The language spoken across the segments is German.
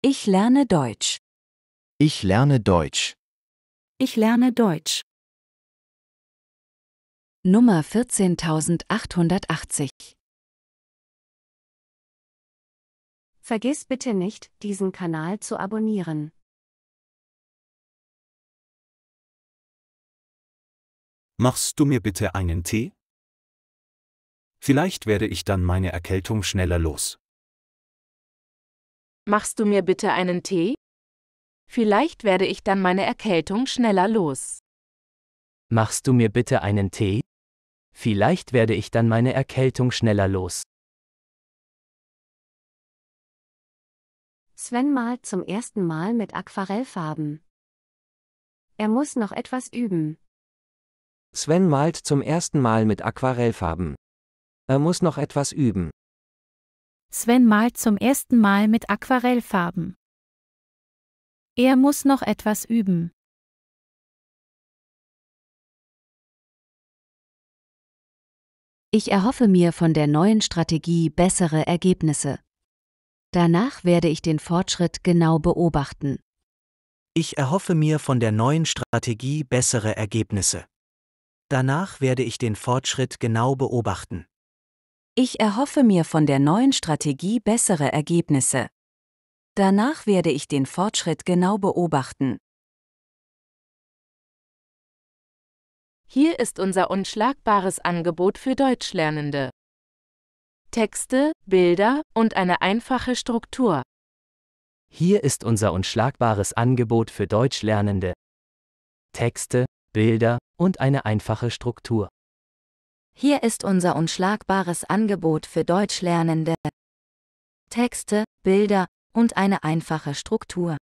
Ich lerne Deutsch. Ich lerne Deutsch. Ich lerne Deutsch. Nummer 14880 Vergiss bitte nicht, diesen Kanal zu abonnieren. Machst du mir bitte einen Tee? Vielleicht werde ich dann meine Erkältung schneller los. Machst du mir bitte einen Tee? Vielleicht werde ich dann meine Erkältung schneller los. Machst du mir bitte einen Tee? Vielleicht werde ich dann meine Erkältung schneller los. Sven malt zum ersten Mal mit Aquarellfarben. Er muss noch etwas üben. Sven malt zum ersten Mal mit Aquarellfarben. Er muss noch etwas üben. Sven malt zum ersten Mal mit Aquarellfarben. Er muss noch etwas üben. Ich erhoffe mir von der neuen Strategie bessere Ergebnisse. Danach werde ich den Fortschritt genau beobachten. Ich erhoffe mir von der neuen Strategie bessere Ergebnisse. Danach werde ich den Fortschritt genau beobachten. Ich erhoffe mir von der neuen Strategie bessere Ergebnisse. Danach werde ich den Fortschritt genau beobachten. Hier ist unser unschlagbares Angebot für Deutschlernende. Texte, Bilder und eine einfache Struktur. Hier ist unser unschlagbares Angebot für Deutschlernende. Texte, Bilder und eine einfache Struktur. Hier ist unser unschlagbares Angebot für Deutschlernende. Texte, Bilder und eine einfache Struktur.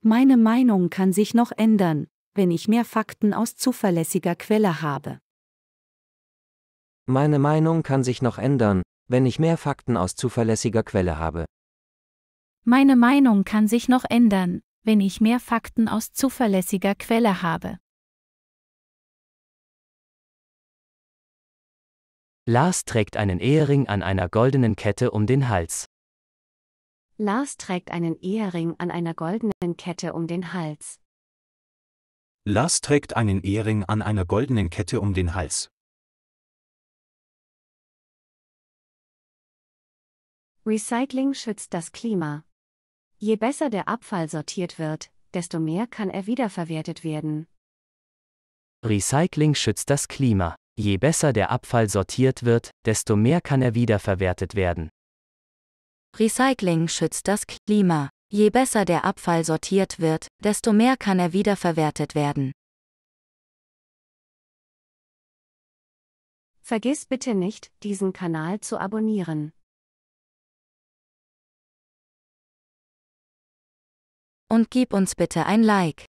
Meine Meinung kann sich noch ändern, wenn ich mehr Fakten aus zuverlässiger Quelle habe. Meine Meinung kann sich noch ändern, wenn ich mehr Fakten aus zuverlässiger Quelle habe. Meine Meinung kann sich noch ändern, wenn ich mehr Fakten aus zuverlässiger Quelle habe. Lars trägt einen Ehering an einer goldenen Kette um den Hals. Lars trägt einen Ehering an einer goldenen Kette um den Hals. Lars trägt einen Ehering an einer goldenen Kette um den Hals. Recycling schützt das Klima. Je besser der Abfall sortiert wird, desto mehr kann er wiederverwertet werden. Recycling schützt das Klima. Je besser der Abfall sortiert wird, desto mehr kann er wiederverwertet werden. Recycling schützt das Klima. Je besser der Abfall sortiert wird, desto mehr kann er wiederverwertet werden. Vergiss bitte nicht, diesen Kanal zu abonnieren. Und gib uns bitte ein Like.